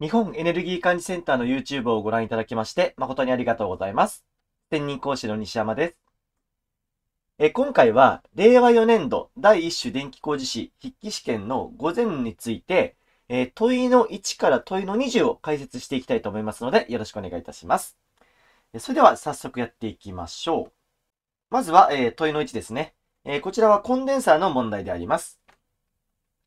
日本エネルギー管理センターの YouTube をご覧いただきまして誠にありがとうございます。専任講師の西山です。え今回は令和4年度第1種電気工事士筆記試験の午前について、え問いの1から問いの20を解説していきたいと思いますのでよろしくお願いいたします。それでは早速やっていきましょう。まずは、え問いの1ですね、えこちらはコンデンサーの問題であります。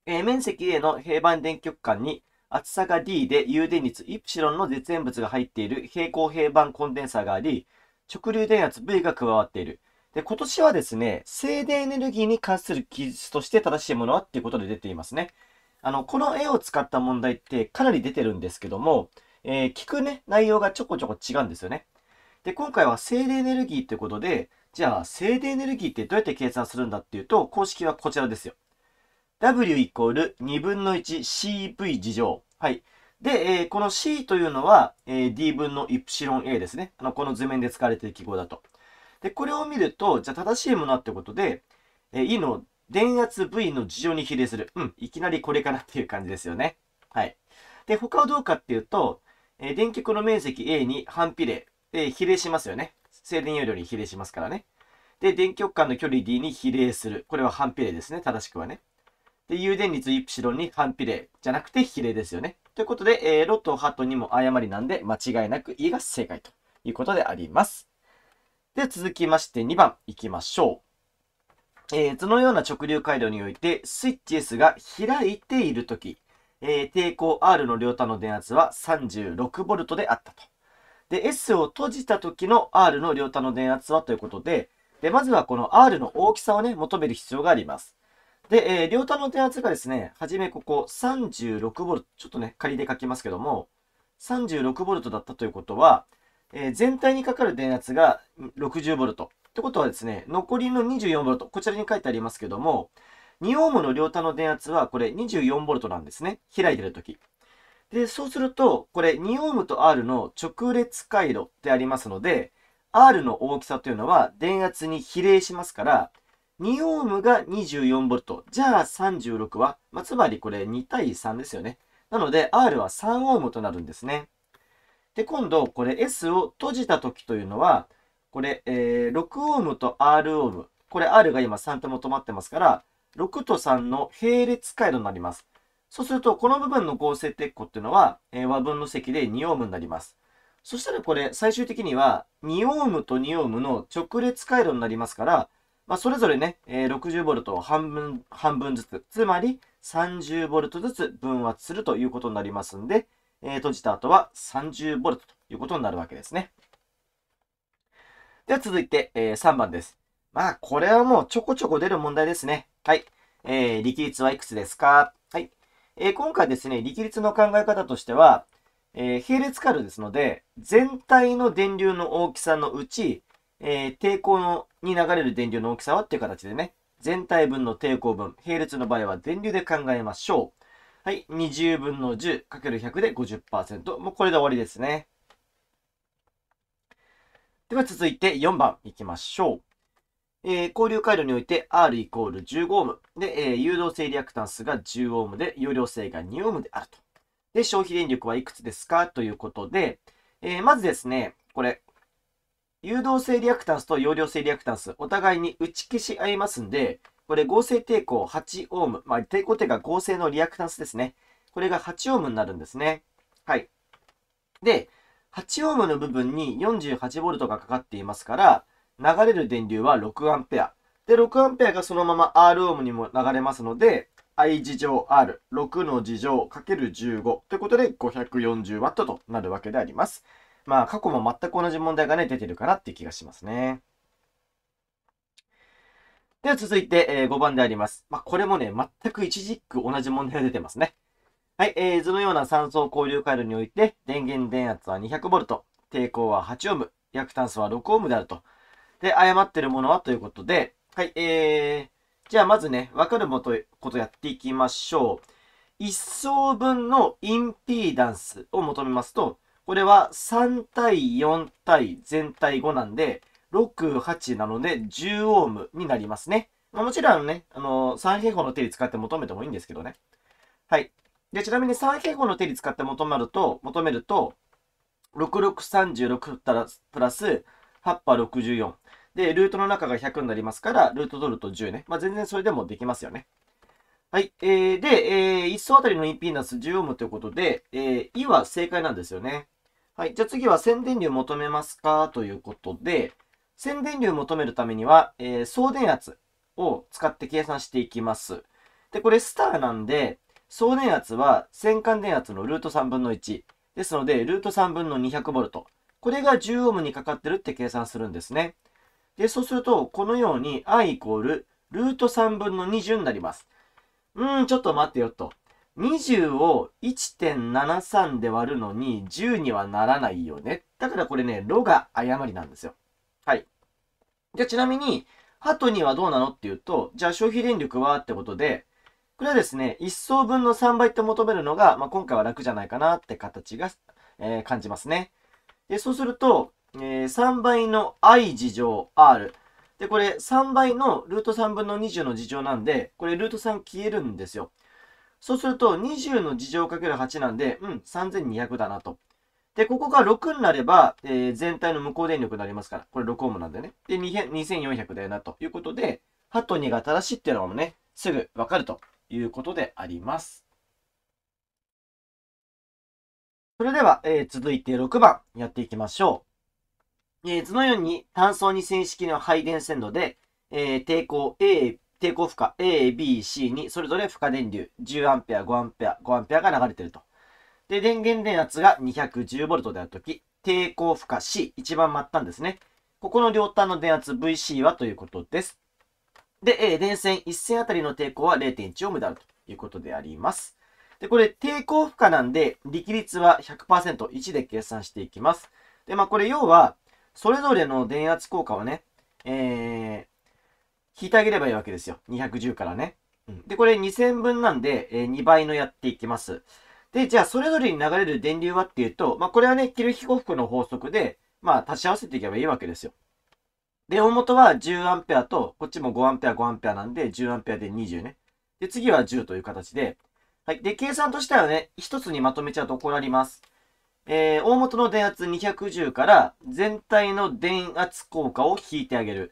え面積 A の平板電極管に厚さが D で有電率イプシロンの絶縁物が入っている平行平板コンデンサーがあり、直流電圧 V が加わっている。で、今年はですね、静電エネルギーに関する記述として正しいものはっていうことで出ていますね。あの、この絵を使った問題ってかなり出てるんですけども、えー、聞くね、内容がちょこちょこ違うんですよね。で、今回は静電エネルギーってことで、じゃあ静電エネルギーってどうやって計算するんだっていうと、公式はこちらですよ。W イコール2分の 1CV 事乗。はい。で、えー、この C というのは、えー、D 分の YA ですね。あの、この図面で使われている記号だと。で、これを見ると、じゃあ正しいものってことで、えー、E の電圧 V の事乗に比例する。うん、いきなりこれかなっていう感じですよね。はい。で、他はどうかっていうと、えー、電極の面積 A に反比例、えー、比例しますよね。静電容量に比例しますからね。で、電極間の距離 D に比例する。これは反比例ですね。正しくはね。で、有電率イプシロンに反比例じゃなくて比例ですよね。ということで、えー、ロとハとにも誤りなんで、間違いなく E が正解ということであります。で、続きまして2番いきましょう。えー、図のような直流回路において、スイッチ S が開いているとき、えー、抵抗 R の両端の電圧は 36V であったと。で、S を閉じた時の R の両端の電圧はということで、で、まずはこの R の大きさをね、求める必要があります。で、えー、両端の電圧がですね、はじめここ 36V、ちょっとね、仮で書きますけども、36V だったということは、えー、全体にかかる電圧が 60V。ってことはですね、残りの 24V、こちらに書いてありますけども、2オームの両端の電圧はこれ 24V なんですね。開いてるとき。で、そうすると、これ2オームと R の直列回路でありますので、R の大きさというのは電圧に比例しますから、2オームが2 4ト。じゃあ36は、まあ、つまりこれ2対3ですよね。なので R は3オームとなるんですね。で、今度これ S を閉じた時というのは、これ、えー、6オームと R オーム。これ R が今3とも止まってますから、6と3の並列回路になります。そうすると、この部分の合成鉄鋼っていうのは、えー、和分の積で2オームになります。そしたらこれ、最終的には2オームと2オームの直列回路になりますから、まあ、それぞれね、え 60V を半分、半分ずつ、つまり 30V ずつ分圧するということになりますんで、え閉じた後は 30V ということになるわけですね。では続いて、え3番です。まあ、これはもうちょこちょこ出る問題ですね。はい。えー、力率はいくつですかはい。えー、今回ですね、力率の考え方としては、えー、並列カルですので、全体の電流の大きさのうち、えー、抵抗のに流れる電流の大きさはっていう形でね、全体分の抵抗分、並列の場合は電流で考えましょう。はい、20分の 10×100 で50%。もうこれで終わりですね。では続いて4番いきましょう。えー、交流回路において R イコール15オームで、えー、誘導性リアクタンスが10オームで、容量性が2オームであると。で、消費電力はいくつですかということで、えー、まずですね、これ、誘導性リアクタンスと容量性リアクタンス、お互いに打ち消し合いますんで、これ合成抵抗8オーム、まあ、抵抗というか合成のリアクタンスですね。これが8オームになるんですね。はい。で、8オームの部分に4 8ボルトがかかっていますから、流れる電流は6アンペア。で、6アンペアがそのまま R オームにも流れますので、i 事乗 R、6の事乗 ×15 ということで 540W となるわけであります。まあ過去も全く同じ問題がね、出てるかなっていう気がしますね。では続いて、えー、5番であります。まあ、これもね、全く一軸同じ問題が出てますね。はい、えー、図のような三層交流回路において、電源電圧は 200V、抵抗は8オーム、約炭素は6オームであると。で、誤ってるものはということで、はい、えー、じゃあまずね、わかるもとことやっていきましょう。1層分のインピーダンスを求めますと、これは3対4対全体5なんで、6、8なので10オームになりますね。まあ、もちろんね、あのー、3平方の定理使って求めてもいいんですけどね。はい。で、ちなみに3平方の定理使って求めると、求めると、6636プラス8波64。で、ルートの中が100になりますから、ルート取ると10ね。まあ、全然それでもできますよね。はい。えー、で、えー、1層あたりのインピーナス10オームということで、えー、E は正解なんですよね。はい。じゃあ次は宣伝流求めますかということで、宣伝流求めるためには、えー、送電圧を使って計算していきます。で、これスターなんで、送電圧は線間電圧のルート3分の1。ですので、ルート3分の2 0 0ボルト。これが1 0オームにかかってるって計算するんですね。で、そうすると、このように I イコールルート3分の20になります。うーん、ちょっと待ってよと。20を1.73で割るのに10にはならないよね。だからこれね、ロが誤りなんですよ。はい。じゃあちなみに、ハトにはどうなのっていうと、じゃあ消費電力はってことで、これはですね、1層分の3倍って求めるのが、まあ、今回は楽じゃないかなって形が、えー、感じますね。で、そうすると、えー、3倍の i 事乗 r。で、これ3倍のルート3分の20の事乗なんで、これルート3消えるんですよ。そうすると、20の事乗かける8なんで、うん、3200だなと。で、ここが6になれば、えー、全体の無効電力になりますから、これ6オームなんでね。で、2400だよな、ということで、ハト2が正しいっていうのもね、すぐわかるということであります。それでは、えー、続いて6番やっていきましょう。えー、図のように単素二線式の配電線路で、えー、抵抗 A、抵抗負荷 A、B、C にそれぞれ負荷電流 10A、5A、5A が流れてると。で、電源電圧が 210V であるとき、抵抗負荷 C、一番末端ですね。ここの両端の電圧 VC はということです。で、A、電線1線あたりの抵抗は 0.1Ω であるということであります。で、これ抵抗負荷なんで、力率は 100%1 で計算していきます。で、まあこれ要は、それぞれの電圧効果をね、えー、引いてあげればいいわけですよ。210からね。うん、で、これ2000分なんで、えー、2倍のやっていきます。で、じゃあ、それぞれに流れる電流はっていうと、まあ、これはね、キルヒコフクの法則で、まあ、足し合わせていけばいいわけですよ。で、大元は 10A と、こっちも 5A、5A なんで、10A で20ね。で、次は10という形で、はい。で、計算としてはね、一つにまとめちゃうとこうなります。えー、大元の電圧210から全体の電圧効果を引いてあげる。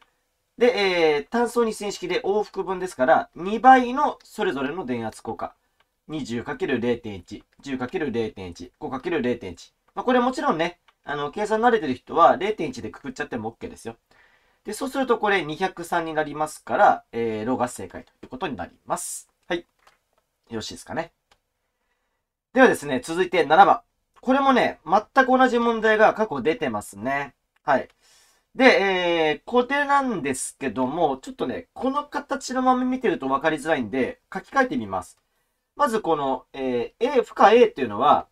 で、えー、単素二線式で往復分ですから、2倍のそれぞれの電圧効果。20×0.1、10×0.1、5×0.1。まあ、これもちろんね、あの、計算慣れてる人は0.1でくくっちゃっても OK ですよ。で、そうするとこれ203になりますから、えー、ロが正解ということになります。はい。よろしいですかね。ではですね、続いて7番。これもね、全く同じ問題が過去出てますね。はい。で、えー、これなんですけども、ちょっとね、この形のまま見てると分かりづらいんで、書き換えてみます。まずこの、えー、A、負荷 A っていうのは、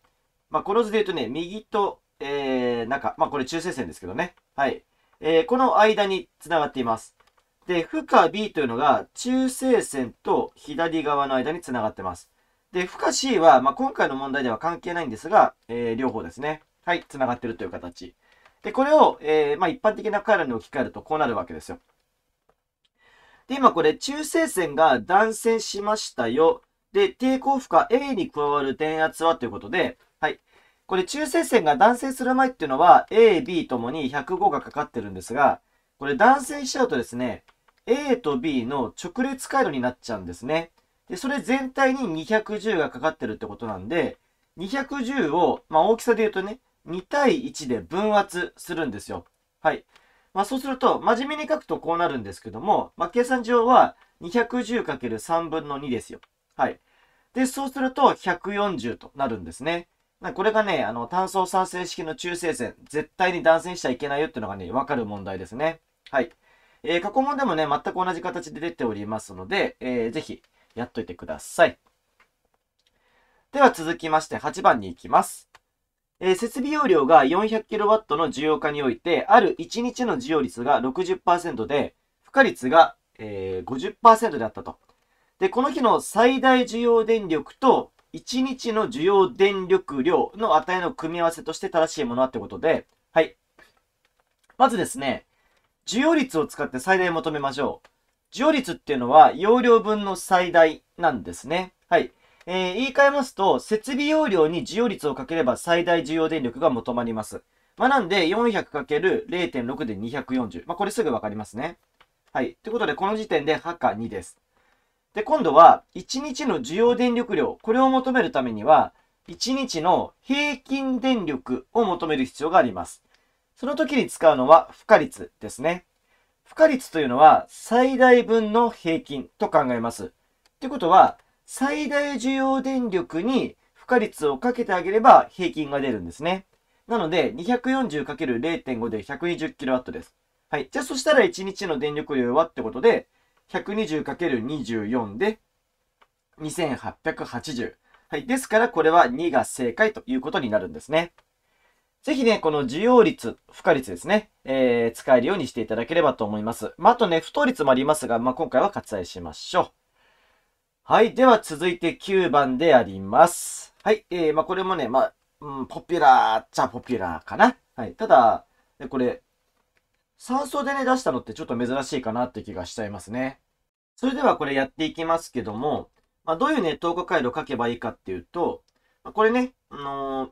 まあ、この図で言うとね、右と、えー、なんか、まあ、これ中性線ですけどね。はい。えー、この間に繋がっています。で、負荷 B というのが中性線と左側の間に繋がってます。で、負荷 C は、まあ、今回の問題では関係ないんですが、えー、両方ですね。はい、繋がってるという形。で、これを、えー、まあ、一般的な回路に置き換えるとこうなるわけですよ。で、今これ中性線が断線しましたよ。で、抵抗負荷 A に加わる電圧はということで、はい。これ中性線が断線する前っていうのは A、B ともに105がかかってるんですが、これ断線しちゃうとですね、A と B の直列回路になっちゃうんですね。で、それ全体に210がかかってるってことなんで、210を、まあ、大きさで言うとね、2対1で分圧するんですよ。はい。まあ、そうすると、真面目に書くとこうなるんですけども、まあ、計算上は 210×3 分の2ですよ。はい。で、そうすると140となるんですね。これがね、あの、単相酸性式の中性線、絶対に断線しちゃいけないよっていうのがね、わかる問題ですね。はい。えー、過去問でもね、全く同じ形で出ておりますので、えー、ぜひ、やっといてください。では続きまして8番に行きます。えー、設備容量が 400kW の需要化において、ある1日の需要率が60%で、負荷率が、えー、50%であったと。で、この日の最大需要電力と1日の需要電力量の値の組み合わせとして正しいものはってことで、はい。まずですね、需要率を使って最大求めましょう。需要率っていうのは容量分の最大なんですね。はい。えー、言い換えますと、設備容量に需要率をかければ最大需要電力が求まります。まあ、なんで 400×0.6 で240。まあ、これすぐわかりますね。はい。ということで、この時点ではか2です。で、今度は、1日の需要電力量、これを求めるためには、1日の平均電力を求める必要があります。その時に使うのは、負荷率ですね。負荷率というのは、最大分の平均と考えます。ということは、最大需要電力に負荷率をかけてあげれば平均が出るんですね。なので 240×0.5 で 120kW です。はい。じゃあそしたら1日の電力量はってことで 120×24 で2880。はい。ですからこれは2が正解ということになるんですね。ぜひね、この需要率、負荷率ですね、えー、使えるようにしていただければと思います。まあ、あとね、不当率もありますが、まあ、今回は割愛しましょう。はい。では続いて9番であります。はい。えー、まあ、これもね、まあ、うん、ポピュラーっちゃポピュラーかな。はい。ただ、これ、3層でね、出したのってちょっと珍しいかなって気がしちゃいますね。それではこれやっていきますけども、まあ、どういうね、投稿回路を書けばいいかっていうと、まあ、これね、あの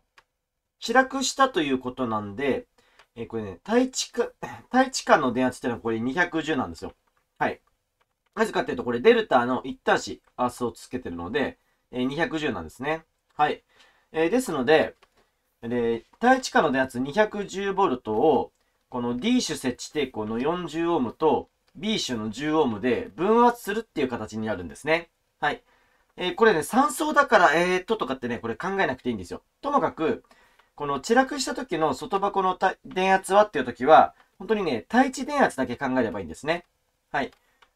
ー、くしたということなんで、えー、これね、対地下、対地下の電圧っていうのはこれ210なんですよ。なぜかっていうと、これ、デルタの一端子、アースをつけてるので、えー、210なんですね。はい。えー、ですので、で、対地下の電圧 210V を、この D 種設置抵抗の4 0ムと B 種の1 0ムで分圧するっていう形になるんですね。はい。えー、これね、3層だから、えーっととかってね、これ考えなくていいんですよ。ともかく、この散落した時の外箱の電圧はっていう時は、本当にね、対地電圧だけ考えればいいんですね。はい。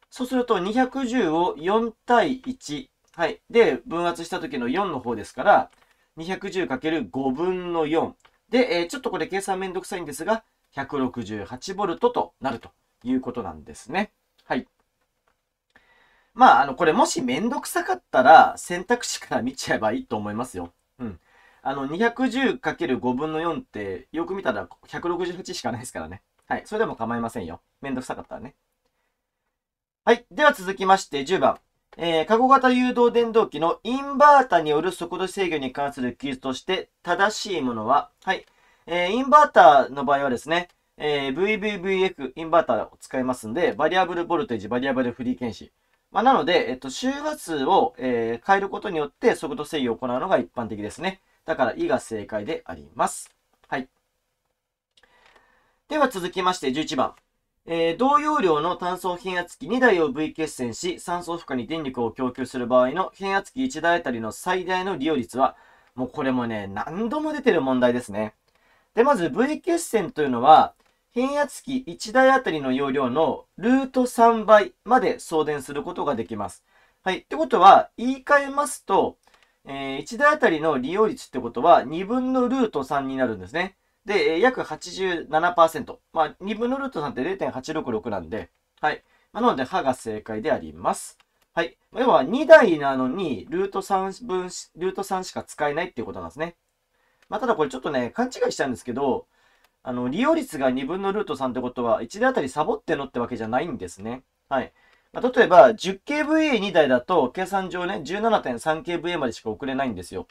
そうすると210を4対1。はい。で、分圧した時の4の方ですから、210×5 分の4。で、えー、ちょっとこれ計算めんどくさいんですが、168V となるということなんですね。はい。まあ、あの、これもしめんどくさかったら、選択肢から見ちゃえばいいと思いますよ。うん。あの、210×5 分の4って、よく見たら168しかないですからね。はい。それでも構いませんよ。めんどくさかったらね。はい。では続きまして10番。えー、過去型誘導電動機のインバータによる速度制御に関する記述として正しいものは、はい。えー、インバータの場合はですね、えー、VVVF インバータを使いますんで、バリアブルボルテージ、バリアブルフリーケンシー。まあ、なので、えっと、周波数を、え変えることによって速度制御を行うのが一般的ですね。だから、E が正解であります。はい。では続きまして11番。えー、同容量の単素変圧器2台を V 結線し、酸素負荷に電力を供給する場合の変圧器1台あたりの最大の利用率は、もうこれもね、何度も出てる問題ですね。で、まず V 結線というのは、変圧器1台あたりの容量のルート3倍まで送電することができます。はい。ってことは、言い換えますと、えー、1台あたりの利用率ってことは2分のルート3になるんですね。で、約87%。まあ、2分のルート3って0.866なんで、はい。なので、歯が正解であります。はい。要は、2台なのに、ルート3分、ルート3しか使えないっていうことなんですね。まあ、ただこれちょっとね、勘違いしちゃうんですけど、あの、利用率が2分のルート3ってことは、1台あたりサボってのってわけじゃないんですね。はい。まあ、例えば、10KVA2 台だと、計算上ね、17.3KVA までしか送れないんですよ。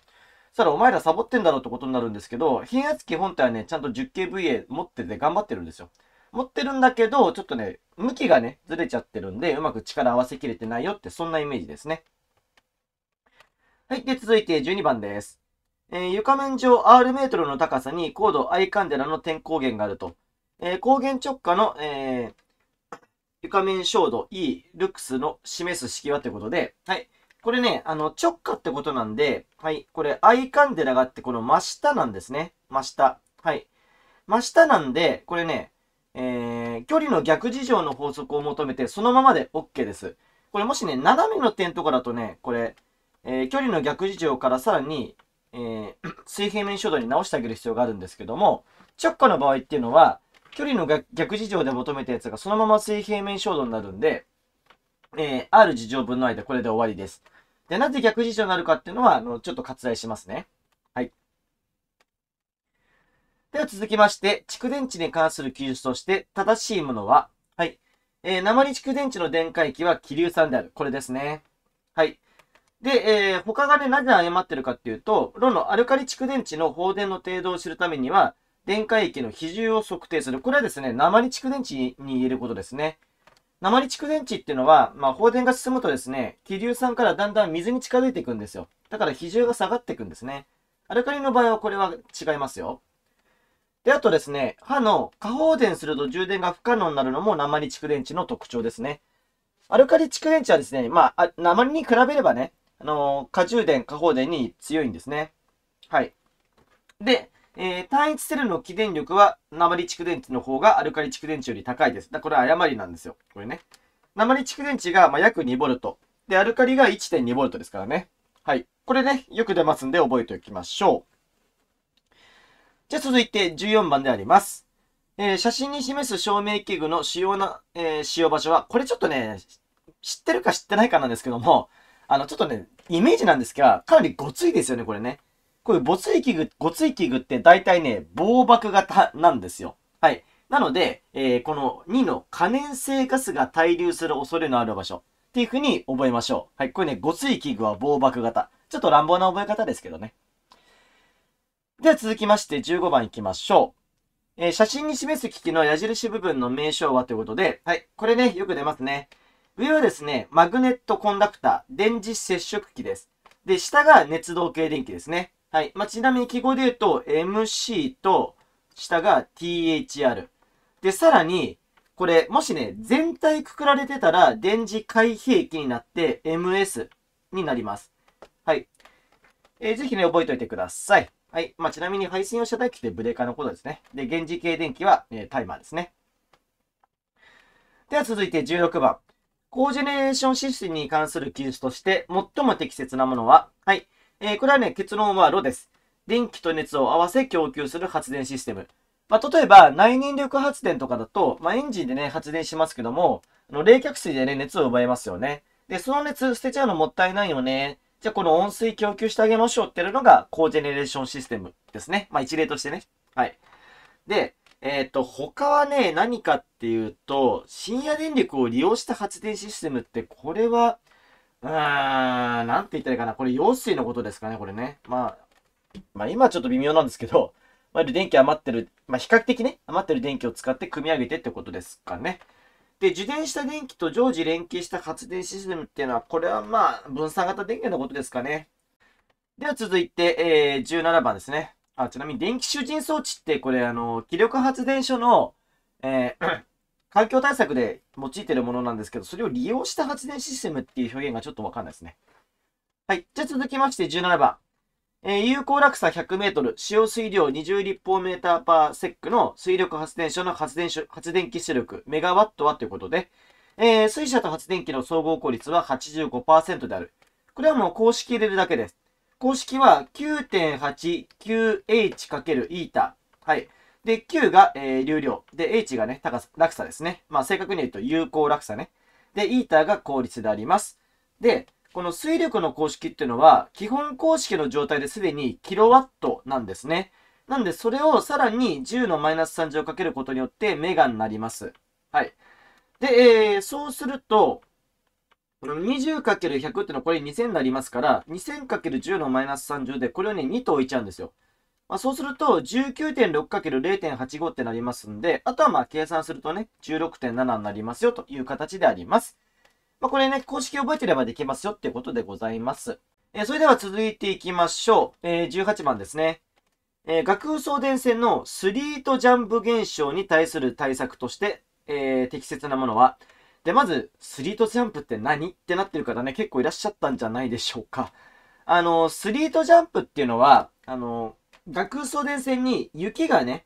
したらお前らサボってんだろうってことになるんですけど、変圧器本体はね、ちゃんと 10kVA 持ってて頑張ってるんですよ。持ってるんだけど、ちょっとね、向きがね、ずれちゃってるんで、うまく力合わせきれてないよって、そんなイメージですね。はい。で、続いて12番です。えー、床面上 R メートルの高さに高度 I カンデラの点光源があると。えー、光源直下の、えー、床面照度 E、ルックスの示す式はということで、はい。これね、あの、直下ってことなんで、はい、これ、イカンデラがあって、この真下なんですね。真下。はい。真下なんで、これね、えー、距離の逆事情の法則を求めて、そのままで OK です。これもしね、斜めの点とかだとね、これ、えー、距離の逆事情からさらに、えー、水平面照度に直してあげる必要があるんですけども、直下の場合っていうのは、距離の逆事情で求めたやつがそのまま水平面照度になるんで、え R 事乗分の間、これで終わりです。で、なぜ逆事情になるかっていうのは、あの、ちょっと割愛しますね。はい。では続きまして、蓄電池に関する記述として、正しいものは、はい。えー、鉛蓄電池の電解器は気硫酸である。これですね。はい。で、えー、他がね、なぜ誤ってるかっていうと、ロのアルカリ蓄電池の放電の程度を知るためには、電解液の比重を測定する。これはですね、鉛蓄電池に言えることですね。鉛蓄電池っていうのは、まあ、放電が進むとですね、気硫酸からだんだん水に近づいていくんですよ。だから比重が下がっていくんですね。アルカリの場合はこれは違いますよ。で、あとですね、歯の過放電すると充電が不可能になるのも鉛蓄電池の特徴ですね。アルカリ蓄電池はですね、まあ、あ鉛に比べればね、あのー、過充電、過放電に強いんですね。はい。で、えー、単一セルの起電力は鉛蓄電池の方がアルカリ蓄電池より高いです。だこれは誤りなんですよ。これね。鉛蓄電池がま約 2V。で、アルカリが 1.2V ですからね。はい。これね、よく出ますんで覚えておきましょう。じゃあ続いて14番であります。えー、写真に示す照明器具の主要な、えー、使用場所は、これちょっとね、知ってるか知ってないかなんですけども、あの、ちょっとね、イメージなんですが、かなりごついですよね、これね。これ、いうボツイキグ、ゴツイキグって大体ね、防爆型なんですよ。はい。なので、えー、この2の可燃性ガスが滞留する恐れのある場所っていうふうに覚えましょう。はい。これね、ごつい器具は防爆型。ちょっと乱暴な覚え方ですけどね。では続きまして15番行きましょう。えー、写真に示す機器の矢印部分の名称はということで、はい。これね、よく出ますね。上はですね、マグネットコンダクタ、ー、電磁接触機です。で、下が熱動系電気ですね。はい。まあ、ちなみに記号で言うと、MC と、下が THR。で、さらに、これ、もしね、全体くくられてたら、電磁開閉器になって、MS になります。はい。えー、ぜひね、覚えておいてください。はい。まあ、ちなみに配信を遮断時ってブレーカーのことですね。で、電磁系電気は、えー、タイマーですね。では続いて16番。コージェネレーションシステムに関する記述として、最も適切なものは、はい。えー、これはね、結論は炉です。電気と熱を合わせ供給する発電システム。まあ、例えば、内燃力発電とかだと、まあ、エンジンでね、発電しますけども、あの冷却水でね、熱を奪いますよね。で、その熱捨てちゃうのもったいないよね。じゃあ、この温水供給してあげましょうっていうのが、コージェネレーションシステムですね。まあ、一例としてね。はい。で、えっ、ー、と、他はね、何かっていうと、深夜電力を利用した発電システムって、これは、うーん、なんて言ったらいいかな。これ、用水のことですかね、これね。まあ、まあ、今ちょっと微妙なんですけど、まあ、電気余ってる、まあ、比較的ね、余ってる電気を使って組み上げてってことですかね。で、受電した電気と常時連携した発電システムっていうのは、これはまあ、分散型電源のことですかね。では続いて、えー、17番ですね。あ、ちなみに電気集塵装置って、これ、あの、気力発電所の、えー環境対策で用いてるものなんですけど、それを利用した発電システムっていう表現がちょっとわかんないですね。はい。じゃあ続きまして17番。えー、有効落差 100m、使用水量20立方メーターパーセックの水力発電所の発電所発電機出力、メガワットはということで、えー、水車と発電機の総合効率は85%である。これはもう公式入れるだけです。公式は 9.89H×η。はい。で、Q が、えー、流量。で、H がね、高さ、落差ですね。まあ、正確に言うと有効落差ね。で、イータが効率であります。で、この水力の公式っていうのは、基本公式の状態ですでにキロワットなんですね。なんで、それをさらに10のマイナス3乗をかけることによってメガになります。はい。で、えー、そうすると、この 20×100 っていうのはこれ2000になりますから、2000×10 のマイナス3乗で、これをね、2と置いちゃうんですよ。まあ、そうすると 19.6×0.85 ってなりますんで、あとはまあ計算するとね、16.7になりますよという形であります。まあ、これね、公式覚えてればできますよっていうことでございます。えー、それでは続いていきましょう。えー、18番ですね。えー、学風送電線のスリートジャンプ現象に対する対策として、えー、適切なものは、で、まず、スリートジャンプって何ってなってる方ね、結構いらっしゃったんじゃないでしょうか。あの、スリートジャンプっていうのは、あの、額電線に雪がね、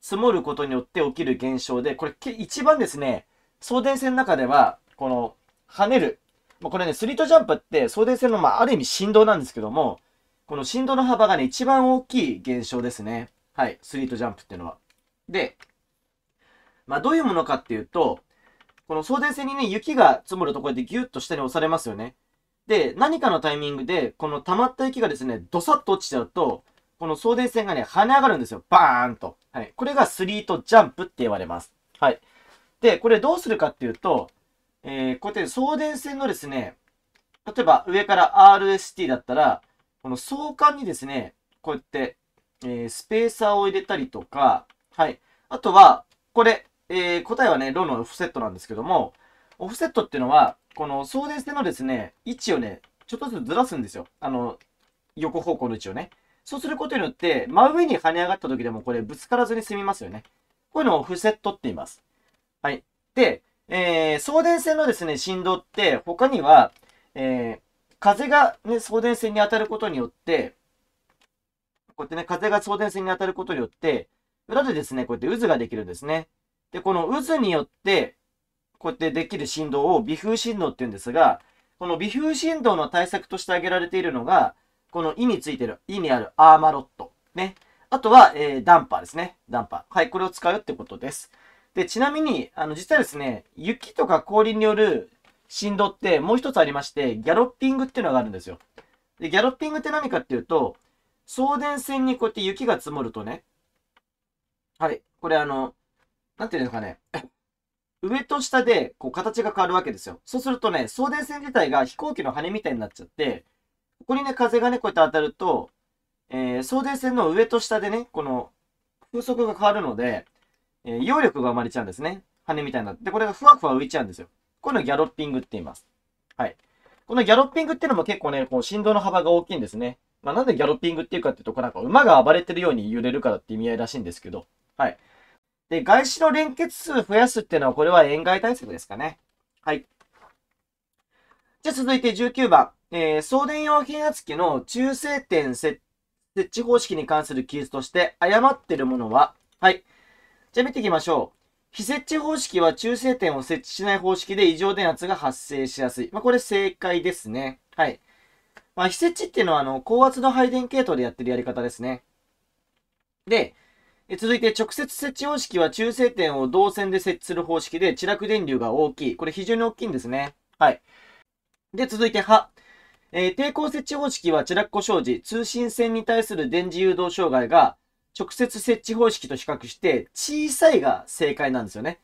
積もることによって起きる現象で、これ一番ですね、送電線の中では、この、跳ねる。これね、スリートジャンプって送電線の、まあ、ある意味振動なんですけども、この振動の幅がね、一番大きい現象ですね。はい、スリートジャンプっていうのは。で、まあ、どういうものかっていうと、この送電線にね、雪が積もるところでギュッと下に押されますよね。で、何かのタイミングで、この溜まった雪がですね、ドサッと落ちちゃうと、この送電線がね、跳ね上がるんですよ。バーンと。はい。これがスリートジャンプって言われます。はい。で、これどうするかっていうと、えー、こうやって送電線のですね、例えば上から RST だったら、この相関にですね、こうやって、えー、スペーサーを入れたりとか、はい。あとは、これ、えー、答えはね、ロのオフセットなんですけども、オフセットっていうのは、この送電線のですね、位置をね、ちょっとずつずらすんですよ。あの、横方向の位置をね。そうすることによって、真上に跳ね上がった時でもこれぶつからずに済みますよね。こういうのをフセットって言います。はい。で、えー、送電線のですね、振動って他には、えー、風がね、送電線に当たることによって、こうやってね、風が送電線に当たることによって、裏でですね、こうやって渦ができるんですね。で、この渦によって、こうやってできる振動を微風振動って言うんですが、この微風振動の対策として挙げられているのが、この意味ついてる、意味あるアーマロット。ね。あとは、えー、ダンパーですね。ダンパー。はい、これを使うってことです。で、ちなみに、あの、実はですね、雪とか氷による振動ってもう一つありまして、ギャロッピングっていうのがあるんですよ。で、ギャロッピングって何かっていうと、送電線にこうやって雪が積もるとね、はい、これあの、なんていうんですかね、上と下でこう形が変わるわけですよ。そうするとね、送電線自体が飛行機の羽みたいになっちゃって、ここにね、風がね、こうやって当たると、えー、送電線の上と下でね、この風速が変わるので、えー、揚力が生まれちゃうんですね。羽みたいになって、これがふわふわ浮いちゃうんですよ。こういうのギャロッピングって言います。はい。このギャロッピングっていうのも結構ね、こう振動の幅が大きいんですね。まあ、なんでギャロッピングっていうかっていうと、なんか馬が暴れてるように揺れるからって意味合いらしいんですけど、はい。で、外資の連結数増やすっていうのは、これは円外対策ですかね。はい。じゃあ続いて19番。えー、送電用変圧器の中性点設置方式に関する記述として誤っているものははい。じゃあ見ていきましょう。非設置方式は中性点を設置しない方式で異常電圧が発生しやすい。まあ、これ正解ですね。はい。まあ、非設置っていうのは、あの、高圧の配電系統でやってるやり方ですね。で、え続いて、直接設置方式は中性点を導線で設置する方式で、地落電流が大きい。これ非常に大きいんですね。はい。で、続いては、えー、抵抗設置方式はチラッコ障子、通信線に対する電磁誘導障害が直接設置方式と比較して小さいが正解なんですよね。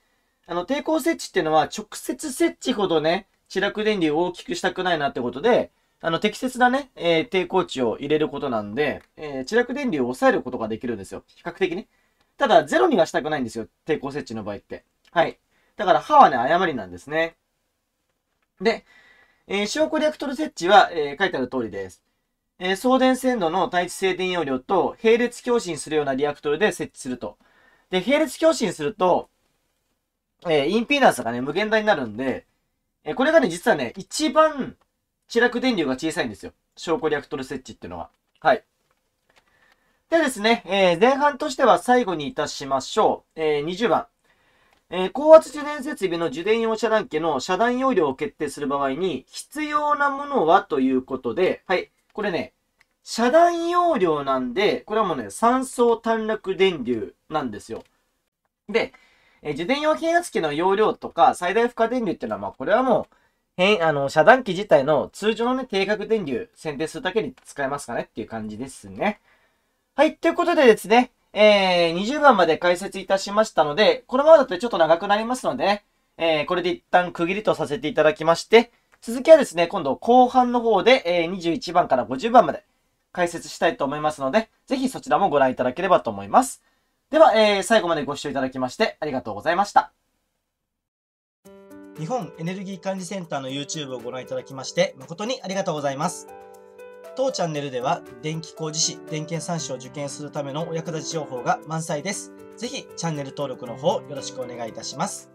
あの、抵抗設置っていうのは直接設置ほどね、地落電流を大きくしたくないなってことで、あの、適切なね、えー、抵抗値を入れることなんで、えー、地落電流を抑えることができるんですよ。比較的ね。ただ、ゼロにはしたくないんですよ。抵抗設置の場合って。はい。だから、歯はね、誤りなんですね。で、えー、使用攻クトル設置は、えー、書いてある通りです。えー、送電線路の対地静電容量と並列共振するようなリアクトルで設置すると。で、並列共振すると、えー、インピーダンスがね、無限大になるんで、えー、これがね、実はね、一番、地落電流が小さいんですよ。小アクトル設置っていうのは。はい。でですね、えー、前半としては最後にいたしましょう。えー、20番。えー、高圧受電設備の受電用遮断機の遮断容量を決定する場合に、必要なものはということで、はい、これね、遮断容量なんで、これはもうね、三相短絡電流なんですよ。で、えー、受電用変圧器の容量とか最大負荷電流っていうのは、まあ、これはもう、変、あの、遮断機自体の通常のね、定格電流選定するだけに使えますかねっていう感じですね。はい、ということでですね、えー、20番まで解説いたしましたので、このままだとちょっと長くなりますのでね、えー、これで一旦区切りとさせていただきまして、続きはですね、今度後半の方で、えー、21番から50番まで解説したいと思いますので、ぜひそちらもご覧いただければと思います。では、えー、最後までご視聴いただきましてありがとうございました。日本エネルギー管理センターの YouTube をご覧いただきまして誠にありがとうございます。当チャンネルでは電気工事士、電検3士を受験するためのお役立ち情報が満載です。ぜひチャンネル登録の方よろしくお願いいたします。